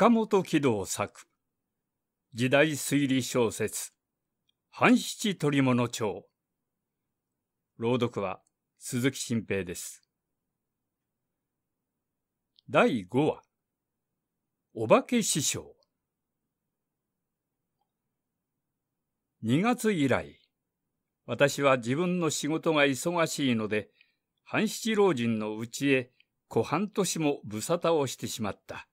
岡本喜道作時代推理小説半七取物帳朗読は鈴木新平です第5話お化け師匠2月以来私は自分の仕事が忙しいので半七老人の家へ小半年も無沙汰をしてしまった。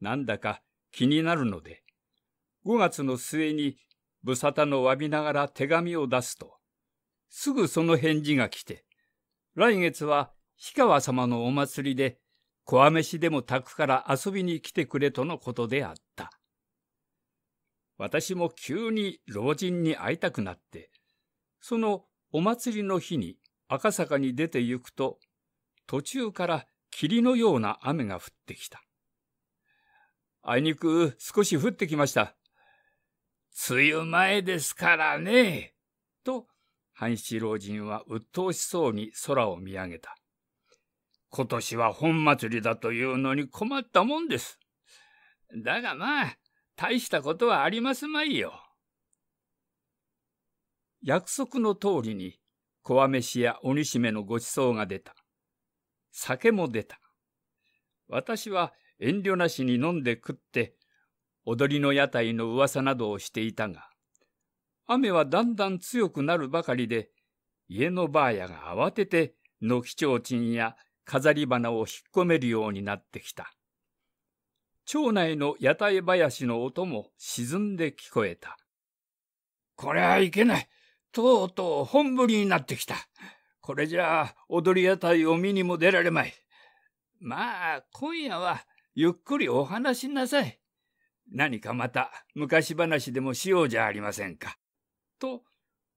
なんだか気になるので、5月の末に無沙汰のわびながら手紙を出すと、すぐその返事が来て、来月は氷川様のお祭りで、小雨しでも宅から遊びに来てくれとのことであった。私も急に老人に会いたくなって、そのお祭りの日に赤坂に出て行くと、途中から霧のような雨が降ってきた。あいにく少し降ってきました。梅雨前ですからね。と、半七老人は鬱陶しそうに空を見上げた。今年は本祭りだというのに困ったもんです。だがまあ、大したことはありますまいよ。約束の通りに、小飯や鬼しめのごちそうが出た。酒も出た。私は遠慮なしに飲んで食って、踊りの屋台の噂などをしていたが、雨はだんだん強くなるばかりで、家のばあやが慌てて軒ちょうちんや飾り花を引っ込めるようになってきた。町内の屋台林の音も沈んで聞こえた。これはいけない。とうとう本降りになってきた。これじゃあ踊り屋台を見にも出られまい。まあ、今夜はゆっくりお話しなさい。何かまた昔話でもしようじゃありませんか。と、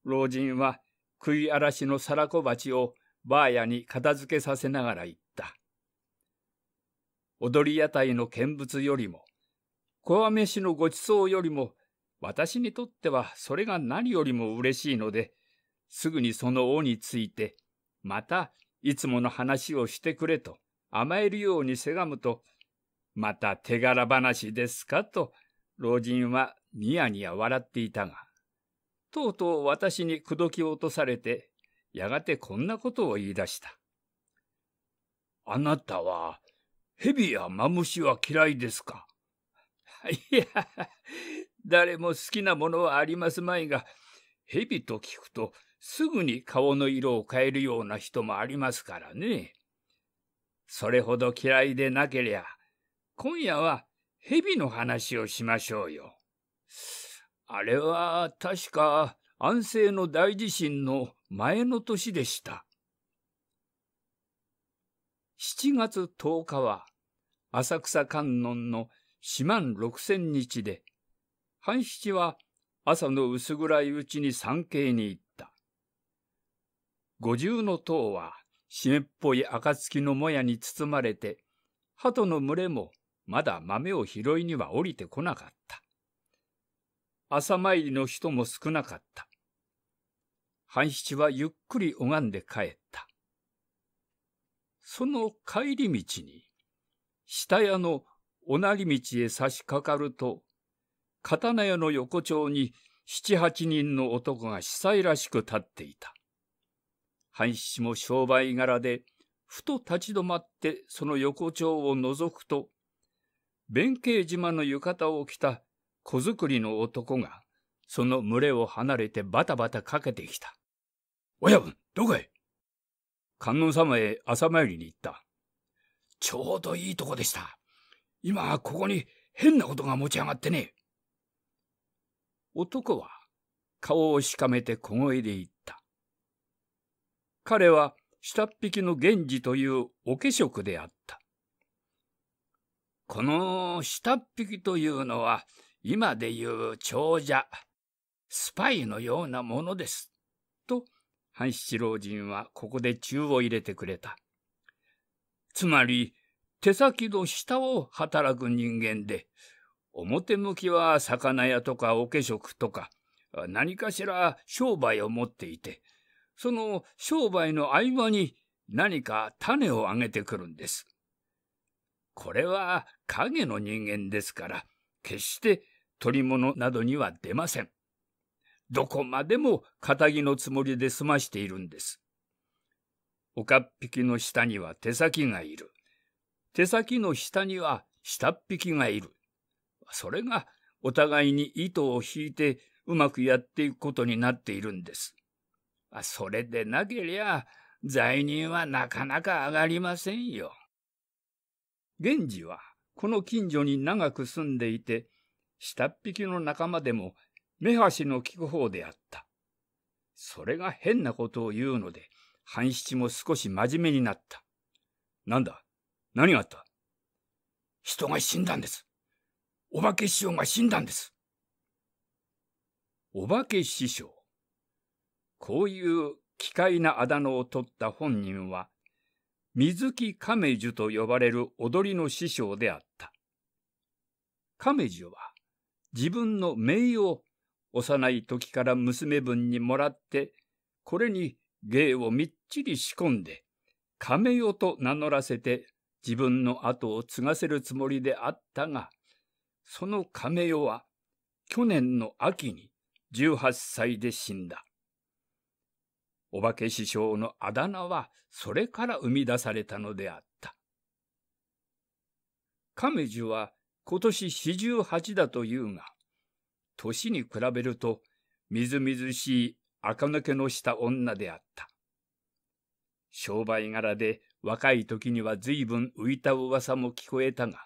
老人は食い荒らしの皿小鉢をばあやに片付けさせながら言った。踊り屋台の見物よりも、小め飯のごちそうよりも、私にとってはそれが何よりも嬉しいので、すぐにその尾について、またいつもの話をしてくれと甘えるようにせがむと、また手柄話ですかと、老人はニヤニヤ笑っていたが、とうとう私に口説き落とされて、やがてこんなことを言い出した。あなたは、蛇やマムシは嫌いですか いや、誰も好きなものはありますまいが、蛇と聞くとすぐに顔の色を変えるような人もありますからね。それほど嫌いでなけりゃ、今夜は蛇の話をしましょうよ。あれは確か安政の大地震の前の年でした。7月10日は浅草観音の四万六千日で、半七は朝の薄暗いうちに参詣に行った。五重の塔は湿っぽい暁のもやに包まれて、鳩の群れもまだ豆を拾いには降りてこなかった。朝参りの人も少なかった。半七はゆっくり拝んで帰った。その帰り道に、下屋のおなり道へ差し掛かると、刀屋の横丁に七八人の男が司祭らしく立っていた。半七も商売柄で、ふと立ち止まってその横丁を覗くと、弁慶島の浴衣を着た小作りの男が、その群れを離れてバタバタかけてきた。親分、どこへ観音様へ朝参りに行った。ちょうどいいとこでした。今、ここに変なことが持ち上がってね。男は顔をしかめて小声で言った。彼は下っ引きの源氏というお化粧であった。この下っ引きというのは、今でいう長者、スパイのようなものです。と、半七老人はここで宙を入れてくれた。つまり、手先の下を働く人間で、表向きは魚屋とかお化粧とか、何かしら商売を持っていて、その商売の合間に何か種をあげてくるんです。これは影の人間ですから、決して取り物などには出ません。どこまでも仇のつもりで済ましているんです。岡っ引きの下には手先がいる。手先の下には下っ引きがいる。それがお互いに糸を引いてうまくやっていくことになっているんです。それでなけりゃ、罪人はなかなか上がりませんよ。源氏はこの近所に長く住んでいて、下っ引きの仲間でも目端の聞く方であった。それが変なことを言うので、半七も少し真面目になった。なんだ何があった人が死んだんです。お化け師匠が死んだんです。お化け師匠。こういう奇怪なあだ名を取った本人は、水木亀樹と呼ばれる踊りの師匠であった。亀樹は自分の名を幼い時から娘分にもらって、これに芸をみっちり仕込んで、亀代と名乗らせて自分の後を継がせるつもりであったが、その亀代は去年の秋に18歳で死んだ。お化け師匠のあだ名はそれから生み出されたのであった。亀樹は今年四十八だというが、年に比べるとみずみずしい垢抜けのした女であった。商売柄で若い時には随分浮いた噂も聞こえたが、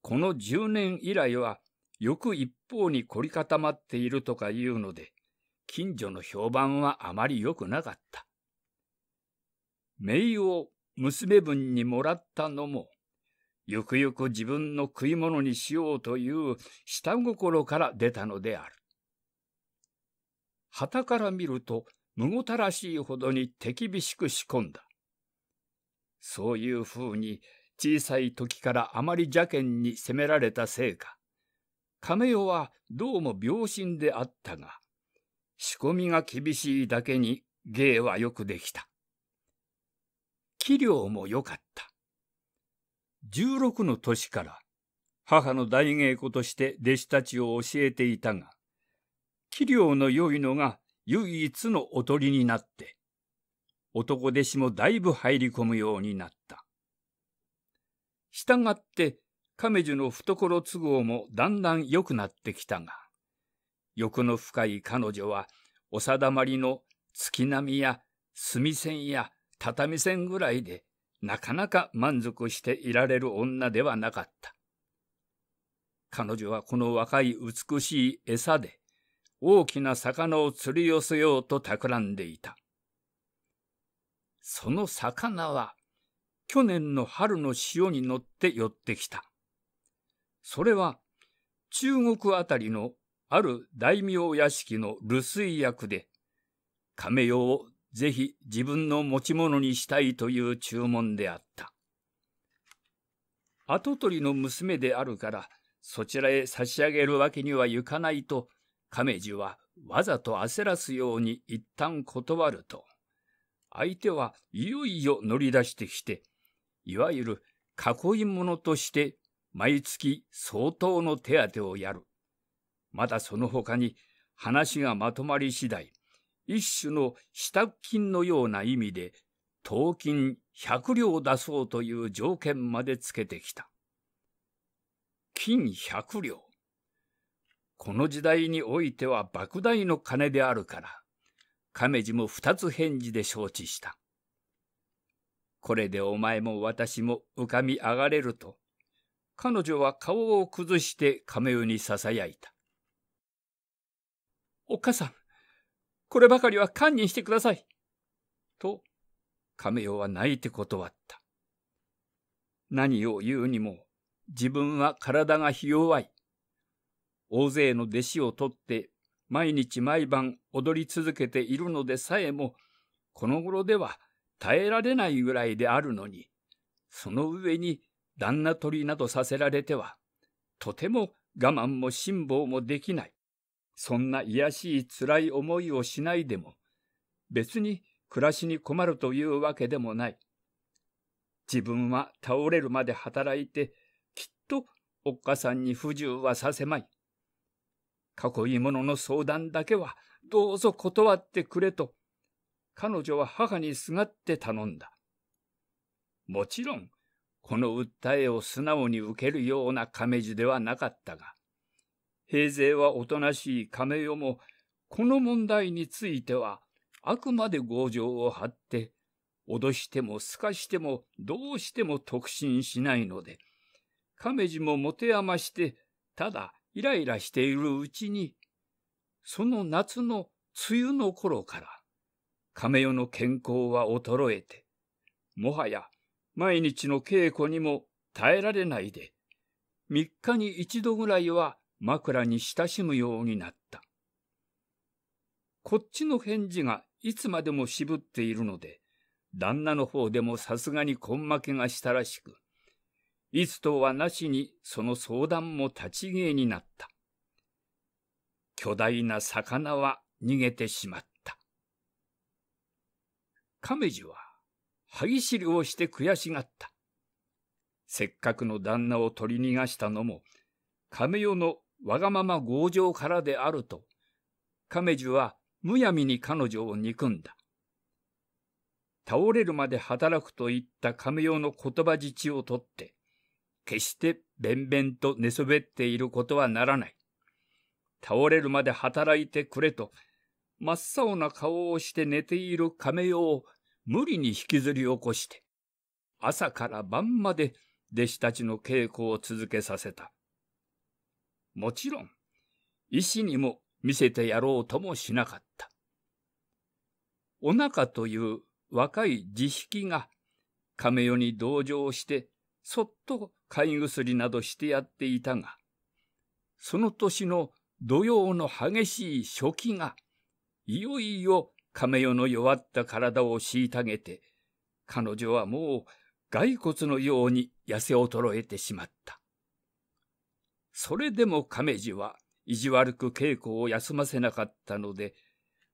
この十年以来はよく一方に凝り固まっているとか言うので、近所の評判はあまり良くなかった。名を娘分にもらったのも、ゆくゆく自分の食い物にしようという下心から出たのである。旗から見ると、むごたらしいほどに手厳しく仕込んだ。そういう風に小さい時からあまり邪険に責められたせいか、亀代はどうも病心であったが、仕込みが厳しいだけに芸はよくできた。器量も良かった。十六の年から母の大稽古として弟子たちを教えていたが、器量の良いのが唯一のおとりになって、男弟子もだいぶ入り込むようになった。したがって、亀樹の懐都合もだんだん良くなってきたが、欲の深い彼女は、お定まりの月並みや墨線や畳線ぐらいで、なかなか満足していられる女ではなかった。彼女はこの若い美しい餌で、大きな魚を釣り寄せようと企んでいた。その魚は、去年の春の潮に乗って寄ってきた。それは、中国あたりのある大名屋敷の留守役で、亀代をぜひ自分の持ち物にしたいという注文であった。跡取りの娘であるから、そちらへ差し上げるわけにはいかないと、亀次はわざと焦らすように一旦断ると、相手はいよいよ乗り出してきて、いわゆる囲い者として毎月相当の手当をやる。まだその他に話がまとまり次第、一種の支度金のような意味で、当金百両出そうという条件までつけてきた。金百両。この時代においては莫大の金であるから、亀次も二つ返事で承知した。これでお前も私も浮かみ上がれると、彼女は顔を崩して亀代に囁いた。おっかさん、こればかりは堪忍してください。と、亀代は泣いて断った。何を言うにも、自分は体がひ弱い。大勢の弟子を取って、毎日毎晩踊り続けているのでさえも、この頃では耐えられないぐらいであるのに、その上に旦那取りなどさせられては、とても我慢も辛抱もできない。そんな癒しい辛い思いをしないでも、別に暮らしに困るというわけでもない。自分は倒れるまで働いて、きっとおっかさんに不自由はさせまい。こいものの相談だけはどうぞ断ってくれと、彼女は母にすがって頼んだ。もちろん、この訴えを素直に受けるような亀路ではなかったが、平成はおとなしい亀代も、この問題については、あくまで強情を張って、脅しても透かしてもどうしても特進しないので、亀次も持て余して、ただイライラしているうちに、その夏の梅雨の頃から、亀代の健康は衰えて、もはや毎日の稽古にも耐えられないで、三日に一度ぐらいは枕に親しむようになった。こっちの返事がいつまでも渋っているので、旦那の方でもさすがに根負けがしたらしく、いつとはなしにその相談も立ち消えになった。巨大な魚は逃げてしまった。亀次は歯ぎしりをして悔しがった。せっかくの旦那を取り逃がしたのも、亀代のわがまま強情からであると、亀樹はむやみに彼女を憎んだ。倒れるまで働くといった亀用の言葉自をとって、決してべんべんと寝そべっていることはならない。倒れるまで働いてくれと、真っ青な顔をして寝ている亀用を無理に引きずり起こして、朝から晩まで弟子たちの稽古を続けさせた。もちろん、医師にも見せてやろうともしなかった。お腹という若い自引が亀代に同情してそっと貝い薬などしてやっていたが、その年の土曜の激しい初期が、いよいよ亀代の弱った体を虐げて、彼女はもう骸骨のように痩せ衰えてしまった。それでも亀治は意地悪く稽古を休ませなかったので、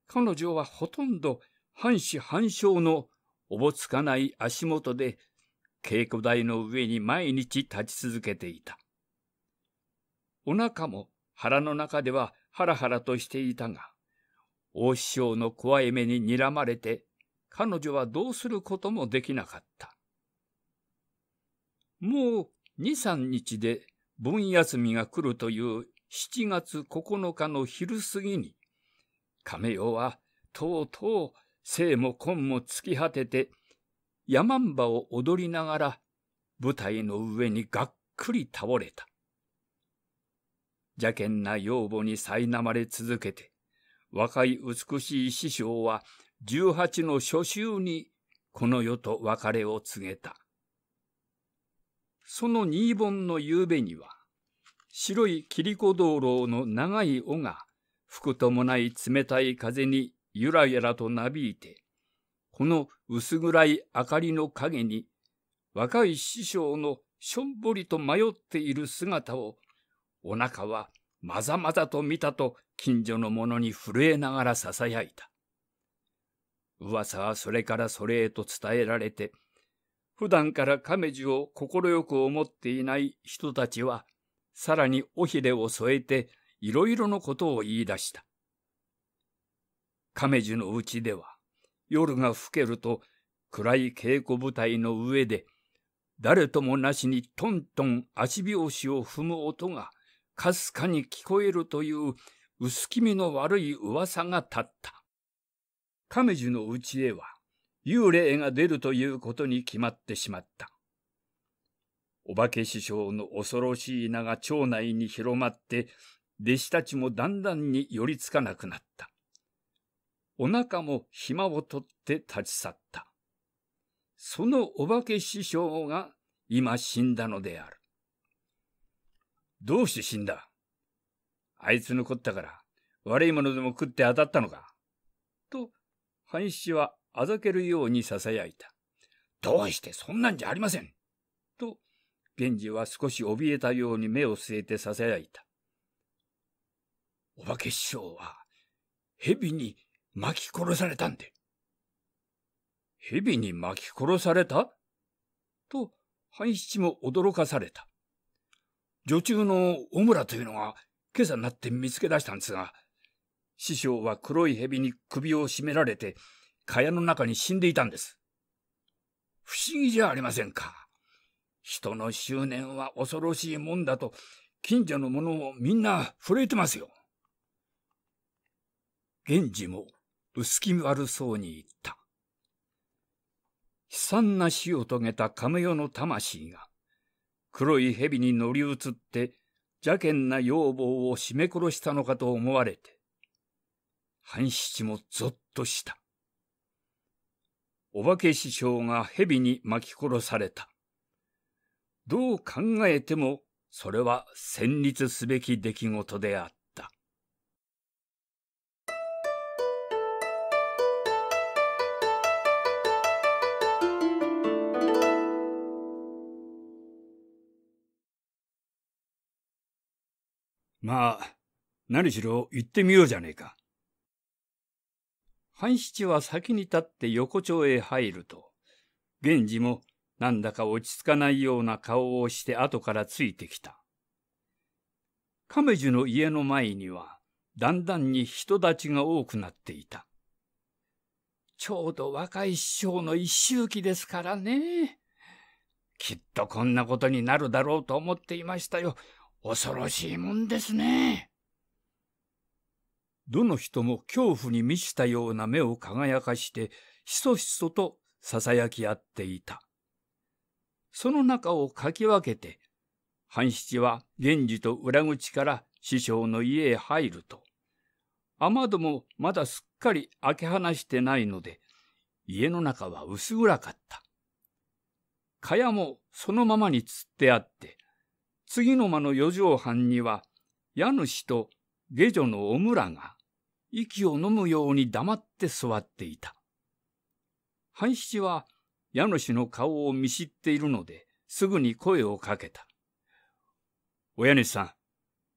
彼女はほとんど半死半生のおぼつかない足元で稽古台の上に毎日立ち続けていた。お腹も腹の中ではハラハラとしていたが、大師匠の怖い目に睨まれて、彼女はどうすることもできなかった。もう二三日で盆休みが来るという7月9日の昼過ぎに、亀代はとうとう生も根も尽き果てて、山んばを踊りながら舞台の上にがっくり倒れた。邪険な養母に苛まれ続けて、若い美しい師匠は十八の初秋にこの世と別れを告げた。その新盆の夕べには、白い切子道路の長い尾が、吹くともない冷たい風にゆらゆらとなびいて、この薄暗い明かりの影に、若い師匠のしょんぼりと迷っている姿を、お腹はまざまざと見たと近所の者に震えながら囁いた。噂はそれからそれへと伝えられて、普段から亀樹を快く思っていない人たちは、さらに尾ひれを添えて、いろいろのことを言い出した。亀樹のうちでは、夜が更けると、暗い稽古舞台の上で、誰ともなしにトントン足拍子を踏む音が、かすかに聞こえるという薄気味の悪い噂が立った。亀樹のうちへは、幽霊が出るということに決まってしまった。お化け師匠の恐ろしい名が町内に広まって、弟子たちもだんだんに寄りつかなくなった。お腹も暇を取って立ち去った。そのお化け師匠が今死んだのである。どうして死んだあいつ残ったから悪いものでも食って当たったのかと、藩士はあざけるように囁いた。どうしてそんなんじゃありません。と、源氏は少し怯えたように目を据えて囁いた。お化け師匠は、蛇に巻き殺されたんで。蛇に巻き殺されたと、半七も驚かされた。女中の小村というのが今朝になって見つけ出したんですが、師匠は黒い蛇に首を絞められて、蚊帳の中に死んでいたんです。不思議じゃありませんか。人の執念は恐ろしいもんだと、近所の者をみんな震えてますよ。源氏も薄気悪そうに言った。悲惨な死を遂げた亀代の魂が、黒い蛇に乗り移って、邪険な要望を絞め殺したのかと思われて、半七もぞっとした。お化け師匠が蛇に巻き殺された。どう考えても、それは戦慄すべき出来事であった。まあ、何しろ言ってみようじゃねえか。半七は先に立って横丁へ入ると、源氏もなんだか落ち着かないような顔をして後からついてきた。亀樹の家の前には、だんだんに人立ちが多くなっていた。ちょうど若い師匠の一周期ですからね。きっとこんなことになるだろうと思っていましたよ。恐ろしいもんですね。どの人も恐怖に満ちたような目を輝かして、ひそひそと囁き合っていた。その中をかき分けて、半七は源氏と裏口から師匠の家へ入ると、雨戸もまだすっかり開け放してないので、家の中は薄暗かった。蚊帳もそのままに釣ってあって、次の間の四畳半には、家主と下女のおむらが息を飲むように黙って座っていた。半七は家主の顔を見知っているので、すぐに声をかけた。親主さん、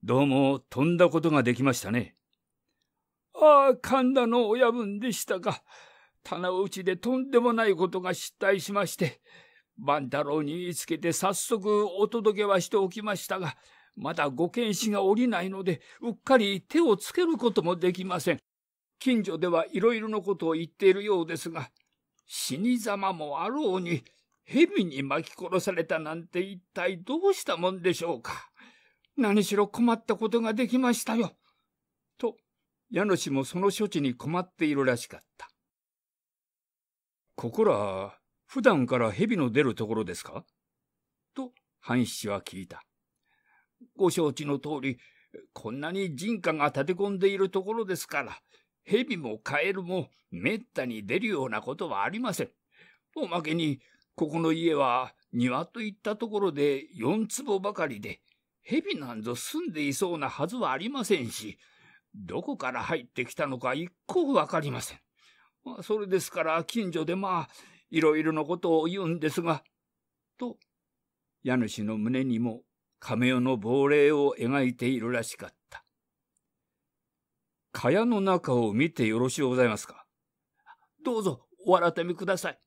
どうも飛んだことができましたね。ああ、神田の親分でしたが、棚内ちでとんでもないことが失態しまして、万太郎に言いつけて早速お届けはしておきましたが、まだご剣士がおりないので、うっかり手をつけることもできません。近所ではいろいろのことを言っているようですが、死に様もあろうに、蛇に巻き殺されたなんて一体どうしたもんでしょうか。何しろ困ったことができましたよ。と、家主もその処置に困っているらしかった。ここら、普段から蛇の出るところですかと、半七は聞いた。ご承知の通り、こんなに人家が立て込んでいるところですから、蛇もカエルも滅多に出るようなことはありません。おまけに、ここの家は庭といったところで四坪ばかりで、蛇なんぞ住んでいそうなはずはありませんし、どこから入ってきたのか一向わかりません。それですから近所でまあ、いろいろなことを言うんですが、と、家主の胸にも亀代の亡霊を描いているらしかった。蚊帳の中を見てよろしゅうございますかどうぞ、お改めください。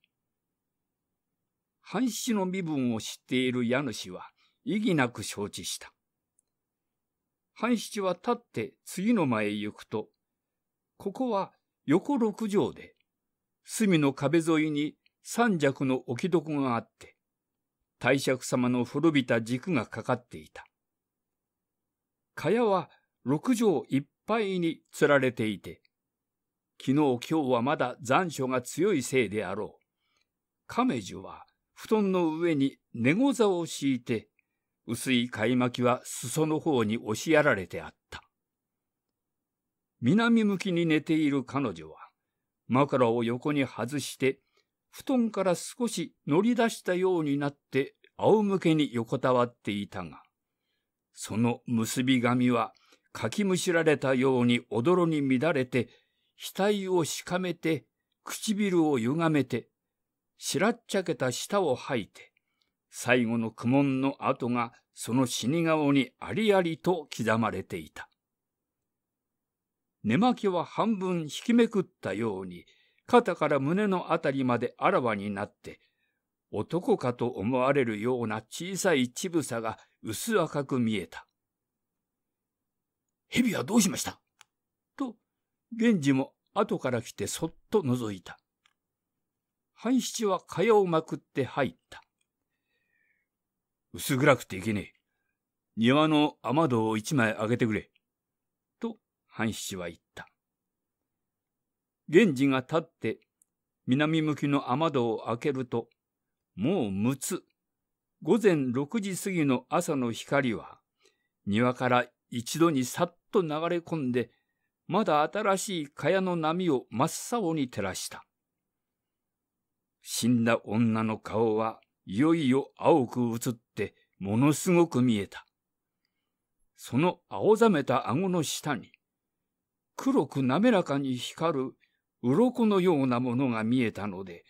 半七の身分を知っている家主は、意義なく承知した。半七は立って次の間へ行くと、ここは横六畳で、隅の壁沿いに三尺の置き床があって、帝釈様の滅びた軸がかかっていた。蚊帳は六畳いっぱいに釣られていて、昨日今日はまだ残暑が強いせいであろう。亀樹は布団の上に寝ご座を敷いて、薄い貝巻きは裾の方に押しやられてあった。南向きに寝ている彼女は、枕を横に外して布団から少し乗り出したようになって仰向けに横たわっていたが、その結び紙はかきむしられたようにおどろに乱れて、額をしかめて、唇をゆがめて、しらっちゃけた舌を吐いて、最後の苦悶の跡がその死に顔にありありと刻まれていた。寝巻きは半分引きめくったように、肩から胸のあたりまであらわになって、男かと思われるような小さい乳房が薄赤く見えた。蛇はどうしましたと、源氏も後から来てそっと覗いた。半七は蚊帳をまくって入った。薄暗くていけねえ。庭の雨戸を一枚あげてくれ。と、半七は言った。源氏が立って南向きの雨戸を開けると、もう6つ。午前6時過ぎの朝の光は、庭から一度にさっと流れ込んで、まだ新しい蚊帳の波を真っ青に照らした。死んだ女の顔はいよいよ青く映ってものすごく見えた。その青ざめた顎の下に、黒く滑らかに光る鱗のようなものが見えたので、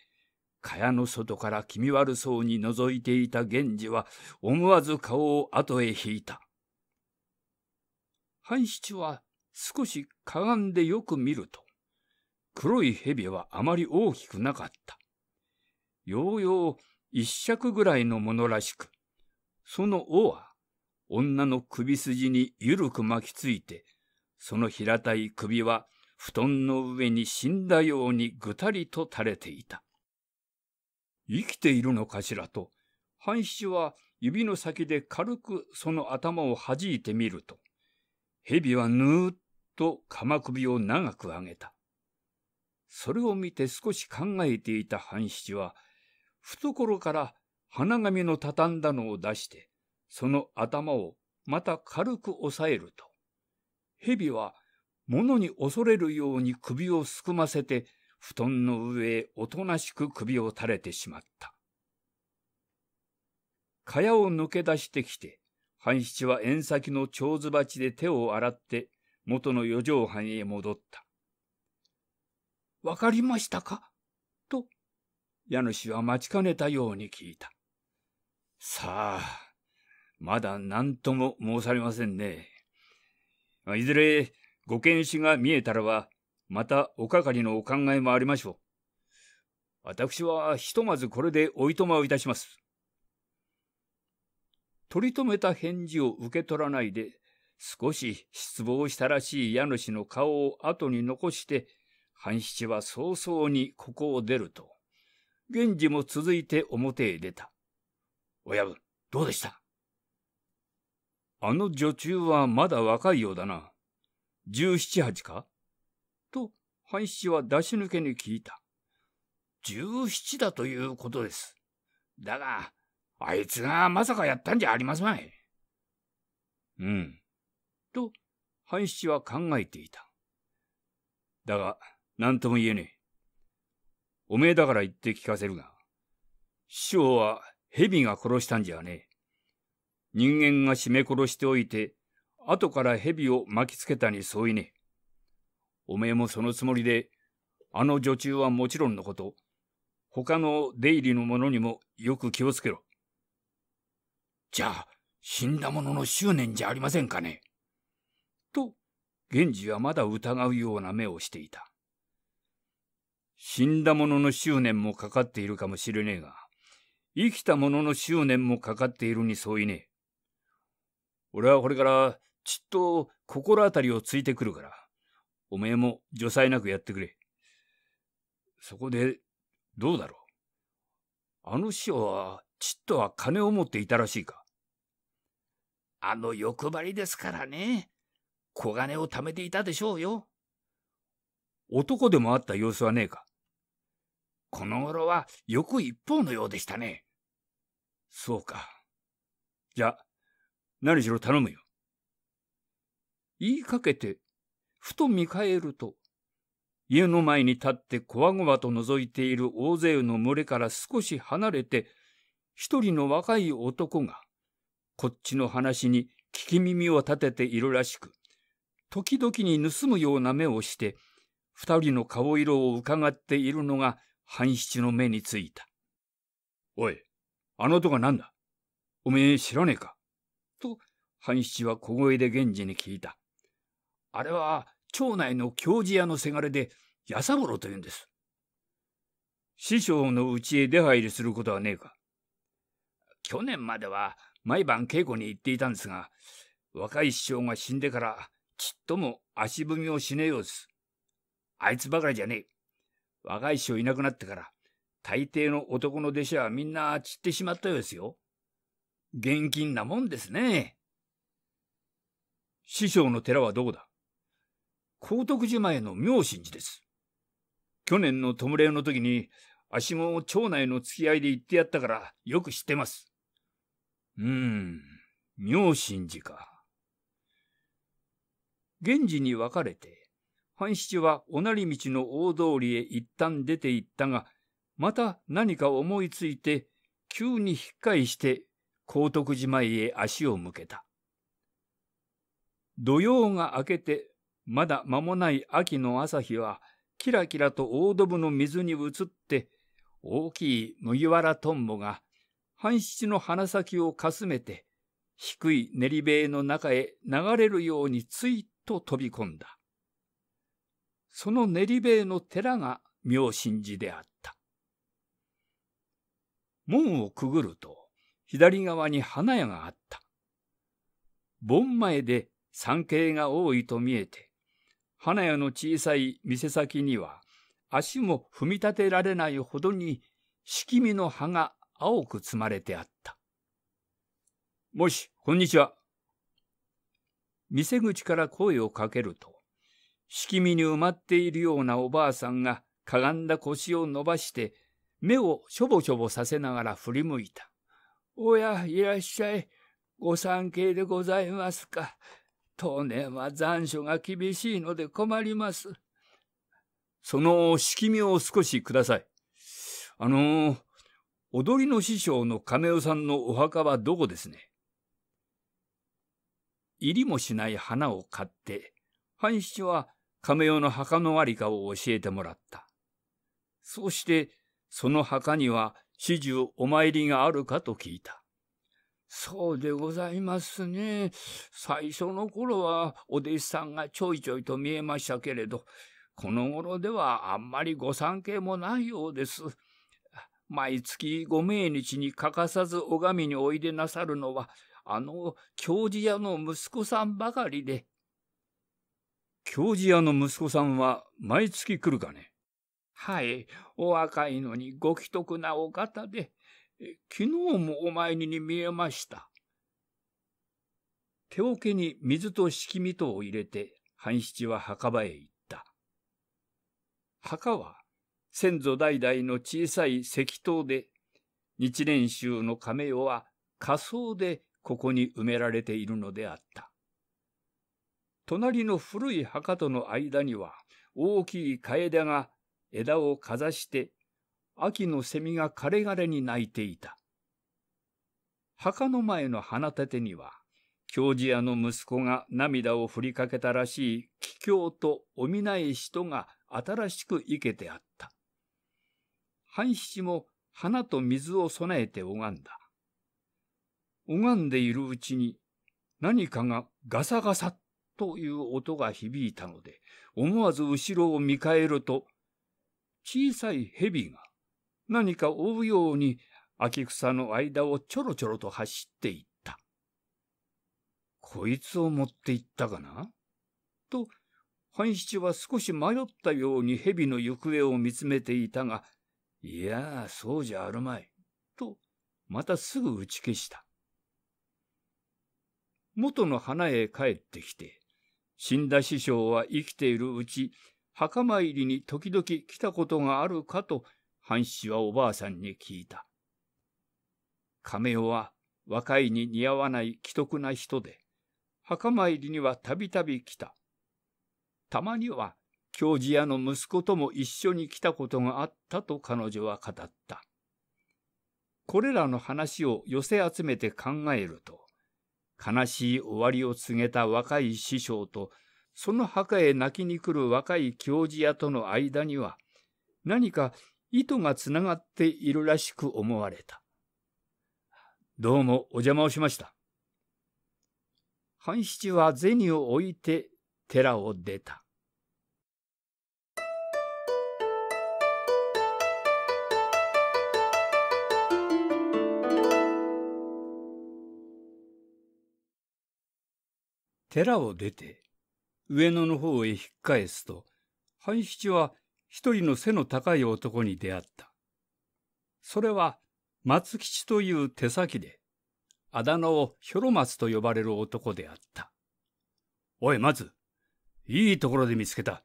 蚊帳の外から気味悪そうに覗いていた源氏は思わず顔を後へ引いた。半七は少しかがんでよく見ると、黒い蛇はあまり大きくなかった。ようよう一尺ぐらいのものらしく、その尾は女の首筋にゆるく巻きついて、その平たい首は布団の上に死んだようにぐたりと垂れていた。生きているのかしらと、半七は指の先で軽くその頭を弾いてみると、蛇はぬーっと鎌首を長く上げた。それを見て少し考えていた半七は、懐から花紙の畳んだのを出して、その頭をまた軽く押さえると、蛇は物に恐れるように首をすくませて、布団の上へおとなしく首を垂れてしまった。蚊帳を抜け出してきて、半七は縁先の蝶子鉢で手を洗って、元の四畳半へ戻った。わかりましたかと、家主は待ちかねたように聞いた。さあ、まだ何とも申されませんね。いずれご検視が見えたらは、またおかかりのお考えもありましょう。私はひとまずこれでおいとまをいたします。取り留めた返事を受け取らないで、少し失望したらしい家主の顔を後に残して、半七は早々にここを出ると、源氏も続いて表へ出た。親分、どうでしたあの女中はまだ若いようだな。17八かと、半七は出し抜けに聞いた。17だということです。だが、あいつがまさかやったんじゃありますまい。うん。と、半七は考えていた。だが、何とも言えねえ。おめえだから言って聞かせるが、師匠は蛇が殺したんじゃねえ。人間が絞め殺しておいて、後から蛇を巻きつけたに相違ねおめえもそのつもりで、あの女中はもちろんのこと、他の出入りの者にもよく気をつけろ。じゃあ、死んだ者の執念じゃありませんかね。と、源氏はまだ疑うような目をしていた。死んだ者の執念もかかっているかもしれねえが、生きた者の執念もかかっているに相違ねえ。俺はこれからちっと心当たりをついてくるから、おめえも助裁なくやってくれ。そこで、どうだろう。あの師匠は、ちっとは金を持っていたらしいか。あの欲張りですからね。小金を貯めていたでしょうよ。男でもあった様子はねえか。この頃は欲一方のようでしたね。そうか。じゃ、何しろ頼むよ。言いかけて、ふと見返ると、家の前に立ってこわごわと覗いている大勢の群れから少し離れて、一人の若い男が、こっちの話に聞き耳を立てているらしく、時々に盗むような目をして、二人の顔色を伺っているのが半七の目についた。おい、あの男が何だおめえ知らねえかと、半七は小声で源氏に聞いた。あれは町内の教授屋のせがれで、さ三郎というんです。師匠の家へ出入りすることはねえか去年までは毎晩稽古に行っていたんですが、若い師匠が死んでからちっとも足踏みをしねえようです。あいつばかりじゃねえ。若い師匠いなくなってから、大抵の男の弟子はみんな散ってしまったようですよ。現金なもんですね。師匠の寺はどこだ高徳寺前の妙心寺です。去年の弔いの時に、あしも町内の付き合いで行ってやったからよく知ってます。うーん、妙心寺か。源氏に分かれて、半七はおなり道の大通りへ一旦出て行ったが、また何か思いついて、急に引っかいして、高徳寺前へ足を向けた。土曜が明けてまだ間もない秋の朝日は、キラキラと大ドブの水に映って、大きい麦わらトンボが、半七の鼻先をかすめて、低い練り塀の中へ流れるようについと飛び込んだ。その練り塀の寺が妙心寺であった。門をくぐると、左側に花屋があった。盆前で山景が多いと見えて、花屋の小さい店先には、足も踏み立てられないほどに、しきみの葉が青く積まれてあった。もし、こんにちは。店口から声をかけると、しきみに埋まっているようなおばあさんがかがんだ腰を伸ばして、目をしょぼしょぼさせながら振り向いた。おや、いらっしゃい。ご参詣でございますか。当年は残暑が厳しいので困ります。その敷みを少しください。あの、踊りの師匠の亀尾さんのお墓はどこですね入りもしない花を買って、半七は亀尾の墓のありかを教えてもらった。そうして、その墓には始終お参りがあるかと聞いた。そうでございますね。最初の頃はお弟子さんがちょいちょいと見えましたけれど、この頃ではあんまりご参詣もないようです。毎月ご命日に欠かさず拝みにおいでなさるのは、あの、教授屋の息子さんばかりで。教授屋の息子さんは毎月来るかねはい、お若いのにご既得なお方で、昨日もお前に見えました。手桶に水と敷水とを入れて、半七は墓場へ行った。墓は、先祖代々の小さい石塔で、日蓮宗の亀代は仮葬でここに埋められているのであった。隣の古い墓との間には、大きい楓が枝をかざして秋の蝉が枯れ枯れに鳴いていた。墓の前の花立てには、教授屋の息子が涙を振りかけたらしい気境とお見ない人が新しく生けてあった。半七も花と水を備えて拝んだ。拝んでいるうちに何かがガサガサという音が響いたので、思わず後ろを見返ると、小さい蛇が何か追うように秋草の間をちょろちょろと走っていった。こいつを持って行ったかなと、半七は少し迷ったように蛇の行方を見つめていたが、いやあ、そうじゃあるまい。と、またすぐ打ち消した。元の花へ帰ってきて、死んだ師匠は生きているうち、墓参りに時々来たことがあるかと半紙はおばあさんに聞いた。亀代は若いに似合わない既得な人で、墓参りにはたびたび来た。たまには教授屋の息子とも一緒に来たことがあったと彼女は語った。これらの話を寄せ集めて考えると、悲しい終わりを告げた若い師匠と、その墓へ泣きに来る若い教授屋との間には、何か糸がつながっているらしく思われた。どうもお邪魔をしました。半七は銭を置いて寺を出た。寺を出て上野の方へ引っ返すと半七は一人の背の高い男に出会った。それは松吉という手先で、あだ名をひょろ松と呼ばれる男であった。おい、松。いいところで見つけた。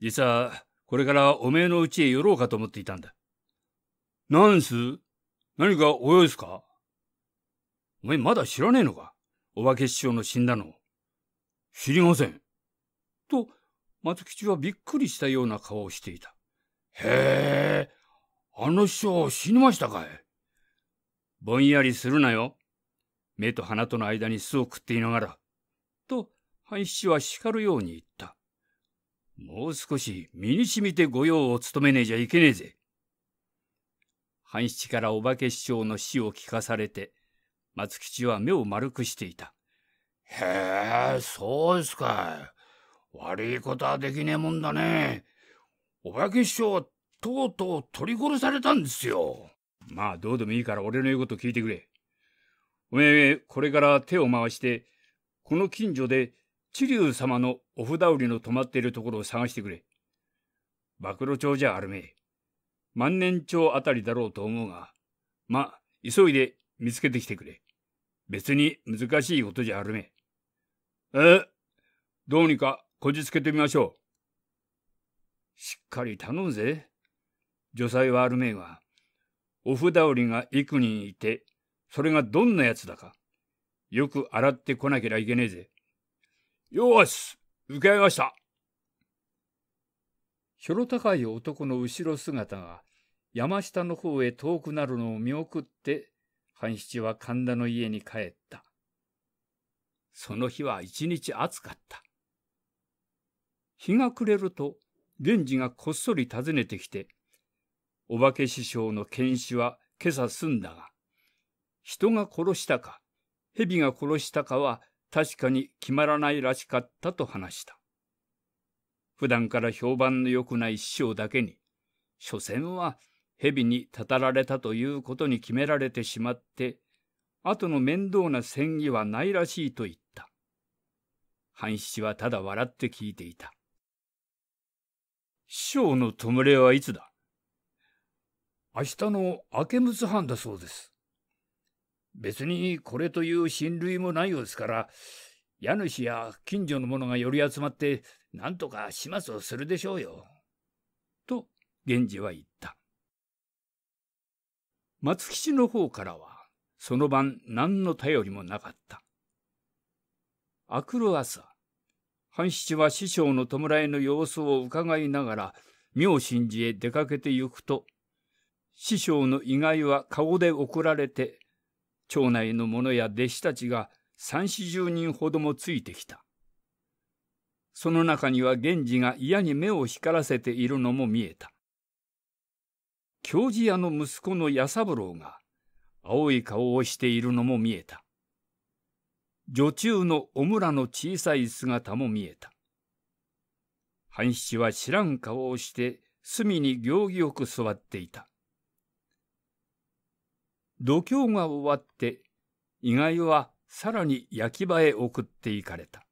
実は、これからおめえの家へ寄ろうかと思っていたんだ。なんす何かお用ですかお前まだ知らねえのかお化け師匠の死んだの。知りません。と、松吉はびっくりしたような顔をしていた。へえ、あの師匠死にましたかいぼんやりするなよ。目と鼻との間に巣を食っていながら。と、半七は叱るように言った。もう少し身に染みて御用を務めねえじゃいけねえぜ。半七からお化け師匠の死を聞かされて、松吉は目を丸くしていた。へえ、そうですかい。悪いことはできねえもんだね。お化け師匠はとうとう取り殺されたんですよ。まあどうでもいいから俺の言うこと聞いてくれ。おめえ、これから手を回して、この近所で知竜様のお札売りの止まっているところを探してくれ。暴露町じゃあるめえ。万年町あたりだろうと思うが、ま、急いで見つけてきてくれ。別に難しいことじゃあるめえ。え、どうにかこじつけてみましょう。しっかり頼むぜ。女才はあるめいは、お札折りが幾人いて、それがどんなやつだか、よく洗ってこなけりゃいけねえぜ。よし受け合いましたひょろ高い男の後ろ姿が、山下の方へ遠くなるのを見送って、半七は神田の家に帰った。その日は一日暑かった。日が暮れると、源氏がこっそり訪ねてきて、お化け師匠の剣士は今朝済んだが、人が殺したか、蛇が殺したかは確かに決まらないらしかったと話した。普段から評判の良くない師匠だけに、所詮は蛇にたたられたということに決められてしまって、後の面倒な戦議はないらしいと言った。半七はただ笑って聞いていた。師匠の弔いはいつだ明日の明けむつ藩だそうです。別にこれという親類もないようですから、家主や近所の者が寄り集まって、なんとか始末をするでしょうよ。と、源氏は言った。松吉の方からは、その晩何の頼りもなかった。明くる朝、半七は師匠の弔いの様子を伺いながら、妙心寺へ出かけて行くと、師匠の意外は顔で送られて、町内の者や弟子たちが三四十人ほどもついてきた。その中には源氏が嫌に目を光らせているのも見えた。教授屋の息子の弥三郎が青い顔をしているのも見えた。女中のお村の小さい姿も見えた。半七は知らん顔をして、隅に行儀よく座っていた。度胸が終わって、意外はさらに焼き場へ送っていかれた。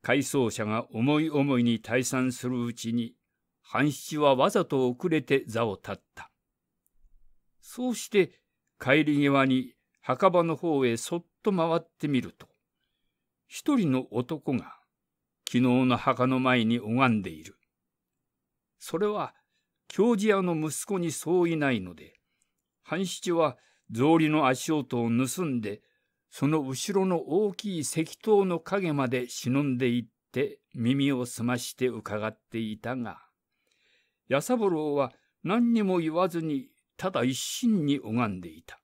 回送者が思い思いに退散するうちに、半七はわざと遅れて座を立った。そうして帰り際に墓場の方へそっと回ってみると、一人の男が、昨日の墓の前に拝んでいる。それは、教授屋の息子にそういないので、半七は草履の足音を盗んで、その後ろの大きい石灯の影まで忍んでいって耳を澄まして伺っていたが、矢三郎は何にも言わずにただ一心に拝んでいた。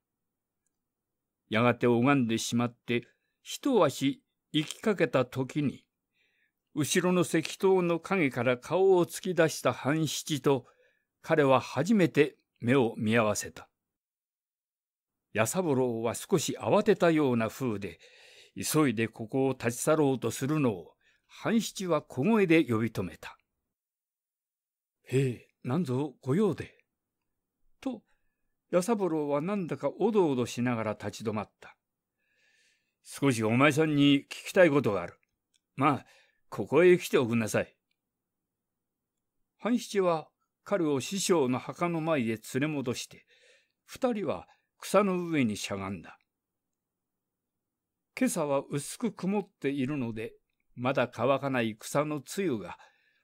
やがて拝んでしまって、一足行きかけた時に、後ろの石灯の影から顔を突き出した半七と、彼は初めて目を見合わせた。八三郎は少し慌てたような風で、急いでここを立ち去ろうとするのを、半七は小声で呼び止めた。へえ、なんぞ御用で。矢三郎はなんだかおどおどしながら立ち止まった。少しお前さんに聞きたいことがある。まあ、ここへ来ておくんなさい。半七は彼を師匠の墓の前へ連れ戻して、二人は草の上にしゃがんだ。今朝は薄く曇っているので、まだ乾かない草の露が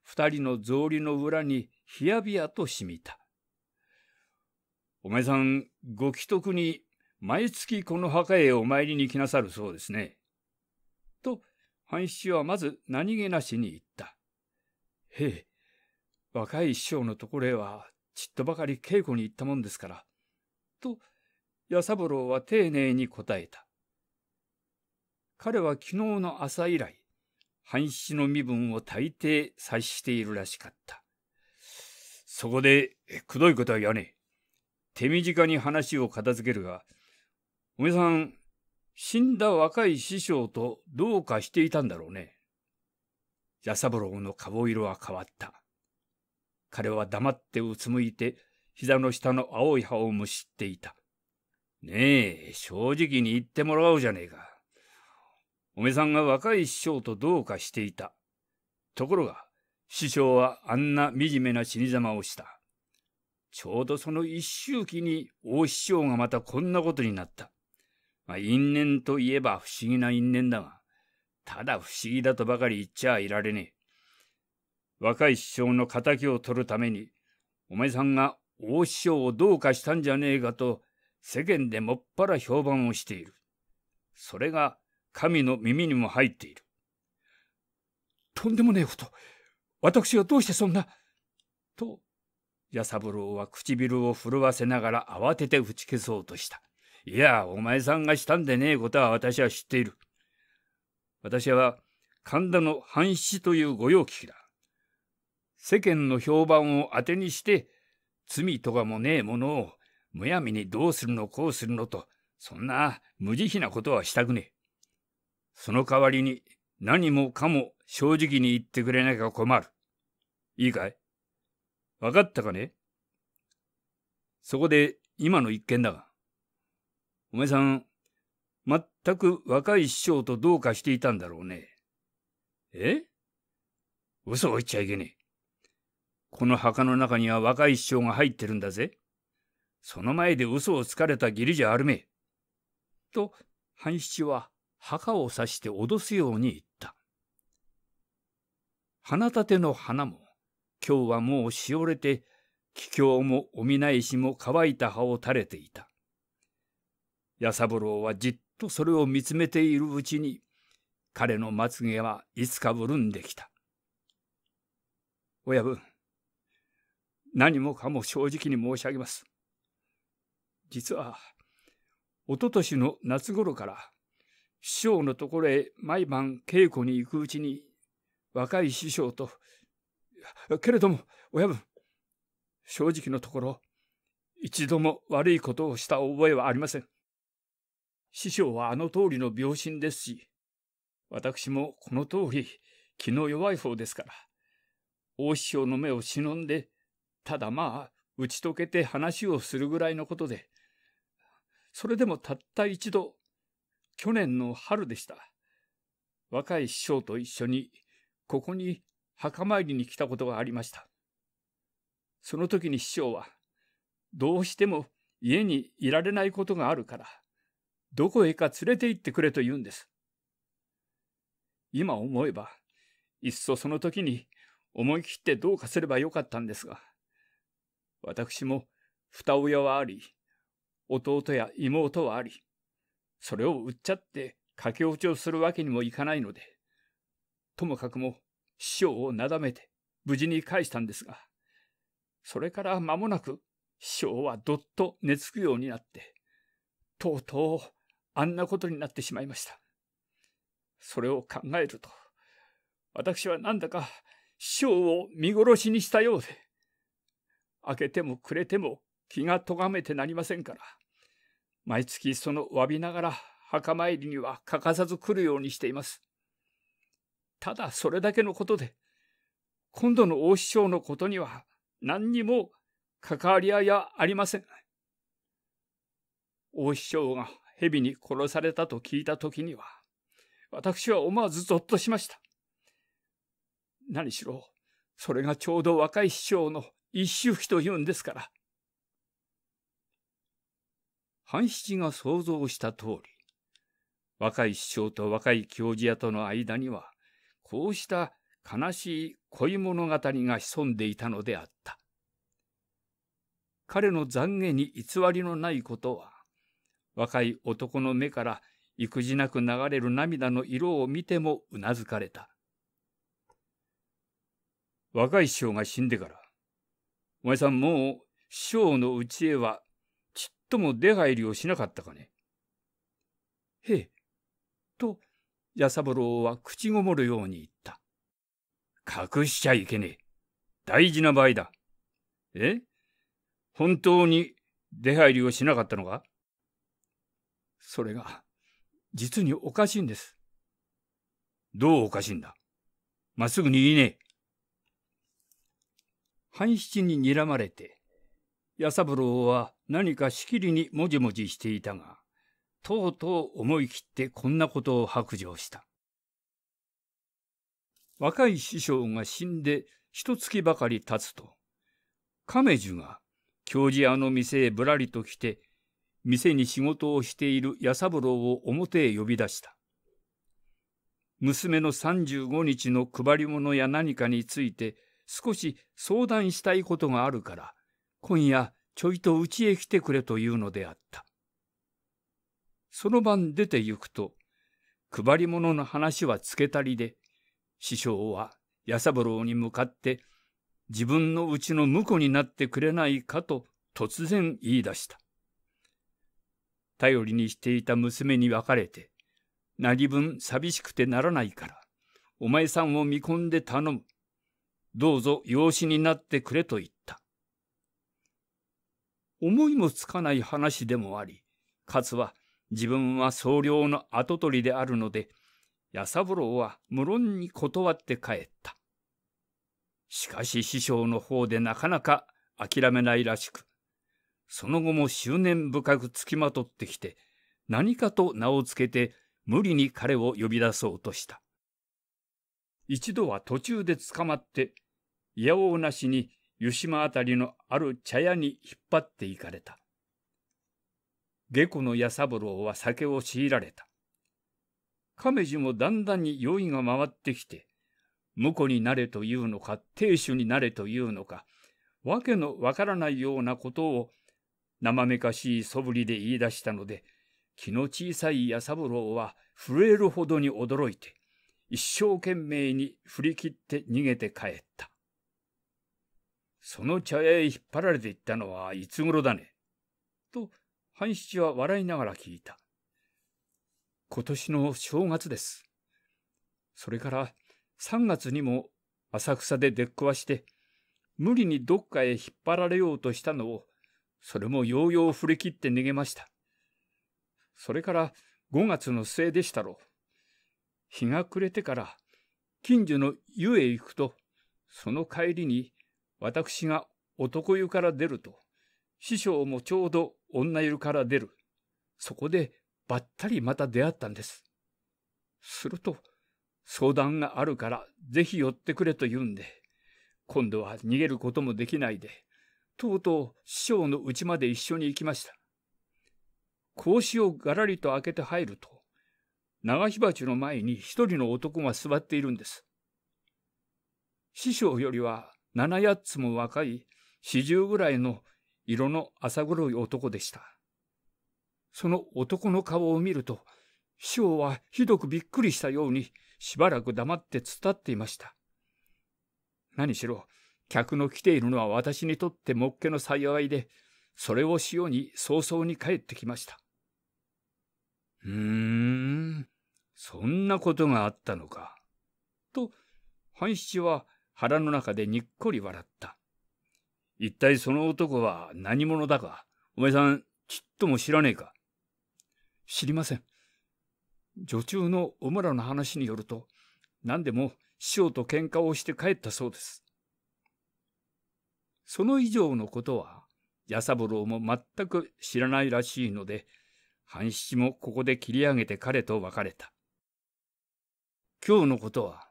二人の草履の裏にひやびやと染みた。お前さん、ご既得に毎月この墓へお参りに来なさるそうですね。と、半七はまず何気なしに言った。へえ、若い師匠のところへはちっとばかり稽古に行ったもんですから。と、矢三郎は丁寧に答えた。彼は昨日の朝以来、半七の身分を大抵察しているらしかった。そこで、くどいことは言わねえ。手短に話を片付けるが、おめさん、死んだ若い師匠とどうかしていたんだろうね。矢三郎の顔色は変わった。彼は黙ってうつむいて、膝の下の青い葉をむしっていた。ねえ、正直に言ってもらおうじゃねえか。おめさんが若い師匠とどうかしていた。ところが、師匠はあんな惨めな死に様をした。ちょうどその一周期に大師匠がまたこんなことになった。まあ、因縁といえば不思議な因縁だが、ただ不思議だとばかり言っちゃいられねえ。若い師匠の仇を取るために、お前さんが大師匠をどうかしたんじゃねえかと、世間でもっぱら評判をしている。それが神の耳にも入っている。とんでもねえこと。私はどうしてそんな。と、弥三郎は唇を震わせながら慌てて打ち消そうとした。いや、お前さんがしたんでねえことは私は知っている。私は神田の半七という御用聞きだ。世間の評判を当てにして、罪とかもねえものを、むやみにどうするのこうするのと、そんな無慈悲なことはしたくねえ。その代わりに何もかも正直に言ってくれなきゃ困る。いいかいわかったかねそこで今の一件だが、おめさん、全く若い師匠とどうかしていたんだろうね。え嘘を言っちゃいけねえ。この墓の中には若い師匠が入ってるんだぜ。その前で嘘をつかれた義理じゃあるめえ。と、半七は墓を刺して脅すように言った。花立ての花も、今日はもうしおれて、気境もお見ないしも乾いた葉を垂れていた。矢三郎はじっとそれを見つめているうちに、彼のまつげはいつかぶるんできた。親分、何もかも正直に申し上げます。実は、おととしの夏頃から、師匠のところへ毎晩稽古に行くうちに、若い師匠とけれども、親分、正直のところ、一度も悪いことをした覚えはありません。師匠はあの通りの病心ですし、私もこの通り気の弱い方ですから、大師匠の目を忍んで、ただまあ、打ち解けて話をするぐらいのことで、それでもたった一度、去年の春でした。若い師匠と一緒に、ここに墓参りに来たことがありました。その時に師匠は、どうしても家にいられないことがあるから、どこへか連れて行ってくれと言うんです。今思えば、いっそその時に思い切ってどうかすればよかったんですが、私も二親はあり、弟や妹はあり、それを売っちゃって駆け落ちをするわけにもいかないので、ともかくも師匠をなだめて無事に返したんですが、それから間もなく師匠はどっと寝つくようになって、とうとうあんなことになってしまいました。それを考えると、私はなんだか師匠を見殺しにしたようで、開けても暮れても気がとがめてなりませんから、毎月その詫びながら墓参りには欠かさず来るようにしています。ただそれだけのことで、今度の大師匠のことには何にも関わり合いはありません。大師匠が蛇に殺されたと聞いた時には、私は思わずぞっとしました。何しろ、それがちょうど若い師匠の一周期というんですから。半七が想像した通り、若い師匠と若い教授屋との間には、こうした悲しい恋物語が潜んでいたのであった。彼の懺悔に偽りのないことは、若い男の目から育児なく流れる涙の色を見てもうなずかれた。若い師匠が死んでから、お前さんもう師匠のうちへはちっとも出入りをしなかったかね。へえ、と矢三郎は口ごもるように言った。隠しちゃいけねえ。大事な場合だ。え本当に出入りをしなかったのかそれが、実におかしいんです。どうおかしいんだまっすぐに言いねえ。半七に睨まれて、矢三郎は何かしきりにもじもじしていたが、とうとう思い切ってこんなことを白状した。若い師匠が死んで一月ばかり経つと、亀樹が教授屋の店へぶらりと来て、店に仕事をしている矢三郎を表へ呼び出した。娘の35日の配り物や何かについて少し相談したいことがあるから、今夜ちょいとうちへ来てくれというのであった。その晩出て行くと、配り物の話はつけたりで、師匠は八三郎に向かって、自分のうちの婿になってくれないかと突然言い出した。頼りにしていた娘に別れて、何分寂しくてならないから、お前さんを見込んで頼む。どうぞ養子になってくれと言った。思いもつかない話でもあり、勝は自分は総領の跡取りであるので、八三郎は無論に断って帰った。しかし師匠の方でなかなか諦めないらしく、その後も執念深くつきまとってきて、何かと名をつけて無理に彼を呼び出そうとした。一度は途中で捕まって、嫌おうなしに湯島あたりのある茶屋に引っ張っていかれた。下戸の矢三郎は酒を強いられた。亀次もだんだんに酔いが回ってきて、婿になれというのか、亭主になれというのか、わけのわからないようなことを生めかしい素振りで言い出したので、気の小さい矢三郎は震えるほどに驚いて、一生懸命に振り切って逃げて帰った。その茶屋へ引っ張られていったのはいつ頃だね。と、半七は笑いながら聞いた。今年の正月です。それから3月にも浅草で出っわして、無理にどっかへ引っ張られようとしたのを、それもようよう振り切って逃げました。それから5月の末でしたろう。日が暮れてから近所の湯へ行くと、その帰りに私が男湯から出ると、師匠もちょうど女湯から出る。そこでばったりまた出会ったんです。すると、相談があるからぜひ寄ってくれと言うんで、今度は逃げることもできないで、とうとう師匠の家まで一緒に行きました。格子をがらりと開けて入ると、長火鉢の前に一人の男が座っているんです。師匠よりは七八つも若い四十ぐらいの色の浅黒い男でした。その男の顔を見ると、師匠はひどくびっくりしたように、しばらく黙って伝っていました。何しろ、客の来ているのは私にとってもっけの幸いで、それを塩に早々に帰ってきました。うーん、そんなことがあったのか。と、半七は腹の中でにっこり笑った。一体その男は何者だか、お前さん、ちっとも知らねえか。知りません。女中のおむらの話によると、何でも師匠と喧嘩をして帰ったそうです。その以上のことは、矢三郎も全く知らないらしいので、半七もここで切り上げて彼と別れた。今日のことは、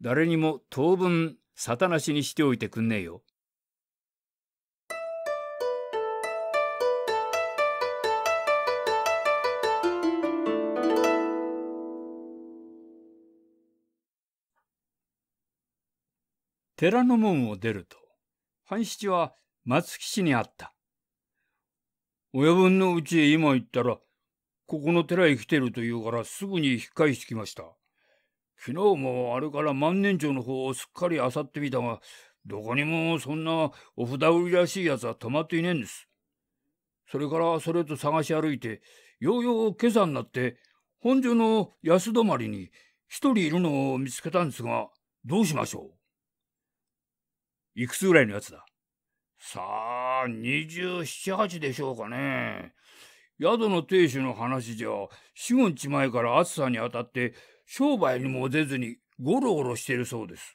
誰にも当分、沙汰なしにしておいてくんねえよ。寺の門を出ると、半七は松吉にあった。親分のうちへ今行ったら、ここの寺へ来てるというからすぐに引っ返してきました。昨日もあれから万年町の方をすっかり漁ってみたが、どこにもそんなお札売りらしいやつは止まっていねえんです。それからそれと探し歩いて、ようよう今朝になって、本所の安泊まりに一人いるのを見つけたんですが、どうしましょう。いくつぐらいのやつださあ、27、8でしょうかね。宿の亭主の話じゃ、四五日前から暑さにあたって商売にも出ずにゴロゴロしているそうです。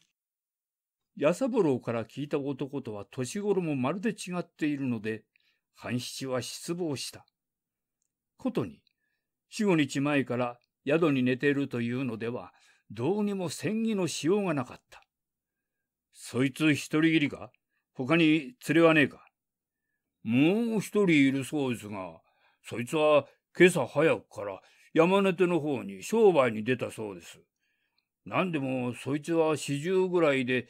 八三郎から聞いた男とは年頃もまるで違っているので、半七は失望した。ことに、四五日前から宿に寝ているというのでは、どうにも戦議のしようがなかった。そいつ一人きりか他に連れはねえかもう一人いるそうですが、そいつは今朝早くから山根手の方に商売に出たそうです。何でもそいつは四十ぐらいで、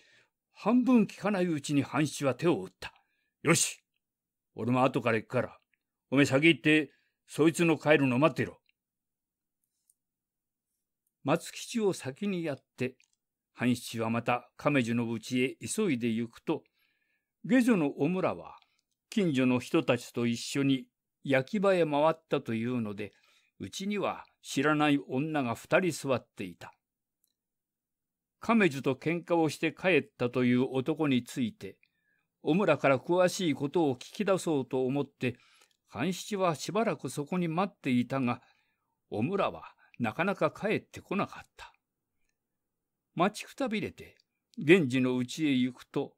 半分効かないうちに半七は手を打った。よし俺も後から行くから、おめえ先行って、そいつの帰るの待ってろ。松吉を先にやって、半七はまた亀寿の家へ急いで行くと、下女のおむらは近所の人たちと一緒に焼き場へ回ったというので、うちには知らない女が二人座っていた。亀寿と喧嘩をして帰ったという男について、おむらから詳しいことを聞き出そうと思って、半七はしばらくそこに待っていたが、おむらはなかなか帰ってこなかった。待ちくたびれて、源氏の家へ行くと、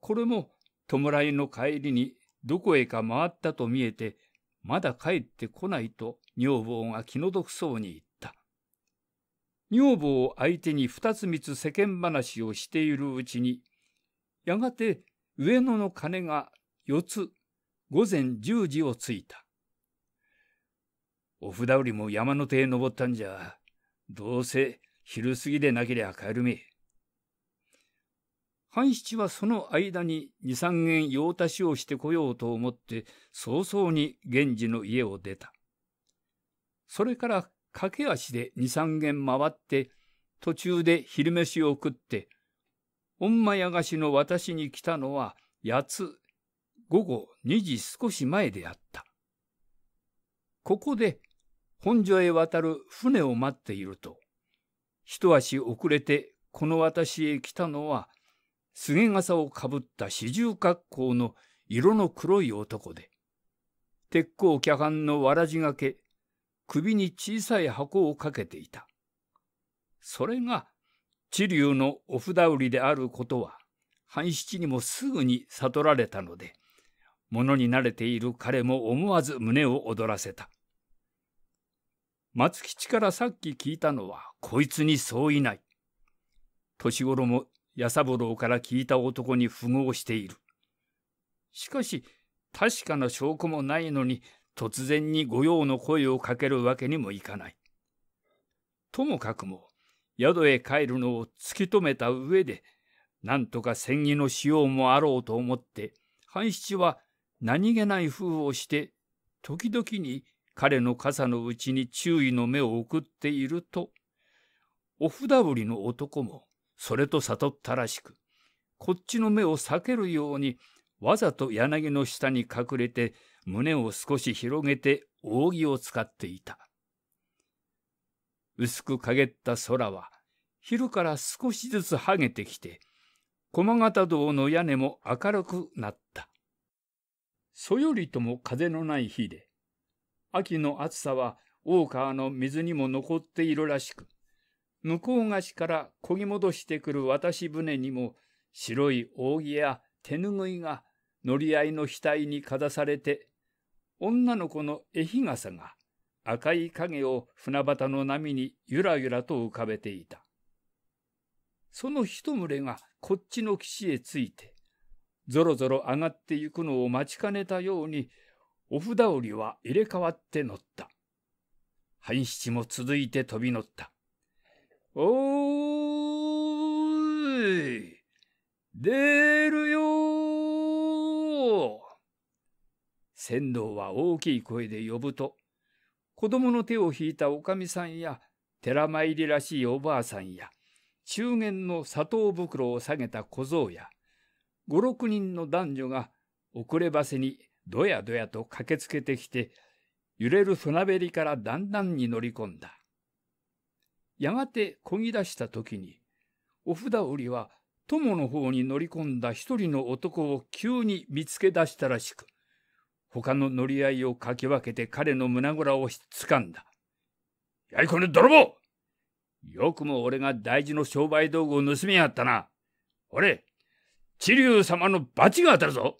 これも弔いの帰りにどこへか回ったと見えて、まだ帰ってこないと女房が気の毒そうに言った。女房を相手に二つ三つ世間話をしているうちに、やがて上野の鐘が四つ午前十時をついた。お札売りも山の手へ登ったんじゃ、どうせ昼過ぎでなけりゃ帰るめ。半七はその間に二三軒用足しをしてこようと思って早々に源氏の家を出た。それから駆け足で二三軒回って途中で昼飯を食って、御間屋菓子の私に来たのは八つ、午後二時少し前であった。ここで本所へ渡る船を待っていると、一足遅れてこの私へ来たのは、菅笠をかぶった四十格好の色の黒い男で、鉄鋼脚板のわらじがけ、首に小さい箱をかけていた。それが、知流のお札売りであることは、半七にもすぐに悟られたので、物に慣れている彼も思わず胸を躍らせた。松吉からさっき聞いたのは、こいつにそういない。年頃も八三郎から聞いた男に符合している。しかし、確かな証拠もないのに、突然に御用の声をかけるわけにもいかない。ともかくも、宿へ帰るのを突き止めた上で、なんとか戦議のしようもあろうと思って、半七は何気ない風をして、時々に彼の傘のうちに注意の目を送っていると、お札売りの男もそれと悟ったらしく、こっちの目を避けるように、わざと柳の下に隠れて、胸を少し広げて扇を使っていた。薄く陰った空は、昼から少しずつはげてきて、駒形堂の屋根も明るくなった。そよりとも風のない日で、秋の暑さは大川の水にも残っているらしく、向こう岸からこぎ戻してくる渡し船にも白い扇や手ぬぐいが乗り合いの額にかざされて、女の子の絵日傘が赤い影を船端の波にゆらゆらと浮かべていた。その一群れがこっちの岸へ着いて、ぞろぞろ上がってゆくのを待ちかねたようにお札折りは入れ替わって乗った。半七も続いて飛び乗った。おーい出るよー船頭は大きい声で呼ぶと、子供の手を引いたおかみさんや、寺参りらしいおばあさんや、中間の砂糖袋を下げた小僧や、五六人の男女が遅ればせにどやどやと駆けつけてきて、揺れる船べりからだんだんに乗り込んだ。やがて漕ぎ出した時に、お札売りは友の方に乗り込んだ一人の男を急に見つけ出したらしく、他の乗り合いをかき分けて彼の胸ぐらをひっつかんだ。やいこの泥棒よくも俺が大事の商売道具を盗みやがったな。俺、知竜様の罰が当たるぞ